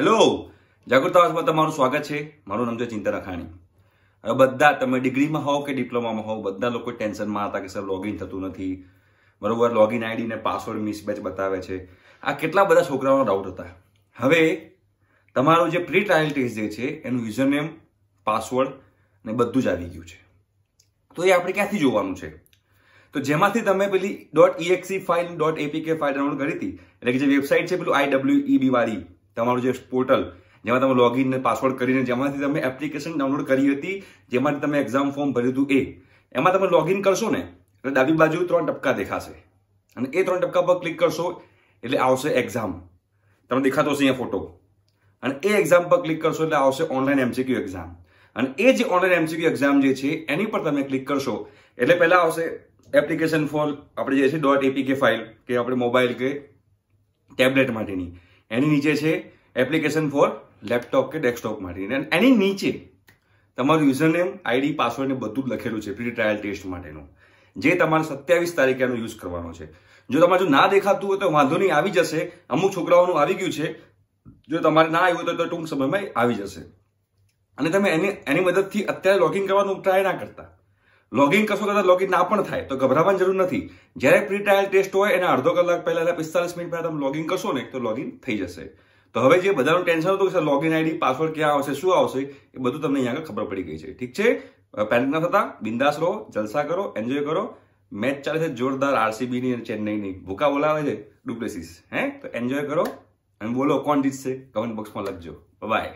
hello જાગૃત તમારું સ્વાગત છે મારું નામ છે ચિંતન અખાણી હવે બધા તમે ડિગ્રીમાં હોવ કે ડિપ્લોમામાં હોવ બધા લોકો ટેન્શનમાં હતા કે સર લોગિન થતું નથી બરોબર લોગિન આઈડી ને પાસવર્ડ મિસમેચ બતાવે છે આ કેટલા બધા છોકરાઓના ડાઉટ હતા હવે તમારું જે પ્રી ટ્રાયલ ટેસ્ટ જે છે એનું યુઝર નેમ પાસવર્ડ ને બધું જ આવી ગયું છે તો એ આપણે ક્યાંથી જોવાનું છે તો જેમાંથી તમે પેલી dot EXE file dot APK file download કરી હતી એટલે કે જે વેબસાઇટ છે પેલું ઈ બી e વાળી તમારું જે પોર્ટલ જેમાં તમે લોગિન પાસવર્ડ કરીને જેમાંથી તમે એપ્લિકેશન ડાઉનલોડ કરી હતી જેમાંથી તમે એક્ઝામ ફોર્મ ભર્યું હતું એ એમાં તમે લોગિન કરશો ને એટલે ડાબી બાજુ ત્રણ ટપકા દેખાશે અને એ ત્રણ ટપકા પર ક્લિક કરશો એટલે આવશે એક્ઝામ તમને દેખાતો હશે અહીંયા ફોટો અને એ એક્ઝામ પર ક્લિક કરશો એટલે આવશે ઓનલાઈન એમસીક્યુ એક્ઝામ અને એ જે ઓનલાઈન એમસીક્યુ એક્ઝામ જે છે એની પર તમે ક્લિક કરશો એટલે પહેલાં આવશે એપ્લિકેશન ફોર આપણે જે છે ડોટ એપીકે ફાઇલ કે આપણે મોબાઈલ કે ટેબ્લેટ માટેની એની નીચે છે એપ્લિકેશન ફોર લેપટોપ કે ડેસ્કટોપ માટે એની નીચે તમારું યુઝર નેમ આઈડી પાસવર્ડ ને બધું જ લખેલું છે પ્રી ટ્રાયલ ટેસ્ટ માટેનું જે તમારે સત્યાવીસ તારીખે એનો યુઝ કરવાનો છે જો તમારે જો ના દેખાતું હોય તો વાંધો નહીં આવી જશે અમુક છોકરાઓનું આવી ગયું છે જો તમારે ના આવ્યું હોય તો ટૂંક સમયમાં આવી જશે અને તમે એની એની મદદથી અત્યારે લોગિન કરવાનું ટ્રાય ના કરતા લોગિન કરશો કદાચ લોગિન ના પણ થાય તો ગભરાવાની જરૂર નથી જ્યારે પ્રી ટ્રાયલ ટેસ્ટ હોય એના અડધો કલાક પહેલા એટલે પિસ્તાલીસ મિનિટ પહેલાં તમે લોગિન કરશો ને તો લોગિન થઈ જશે તો હવે જે બધાનું ટેન્શન હતું કે લોગિન આઈડી પાસવર્ડ ક્યાં આવશે શું આવશે એ બધું તમને અહીંયા આગળ ખબર પડી ગઈ છે ઠીક છે પેનિક ના થતા બિંદાસ રહો જલસા કરો એન્જોય કરો મેચ ચાલે છે જોરદાર આરસીબીની અને ચેન્નઈની ભૂકા બોલાવે છે ડુપ્લેસીસ હે તો એન્જોય કરો અને બોલો કોણ જીતશે કમેન્ટ બોક્સમાં લખજો બાય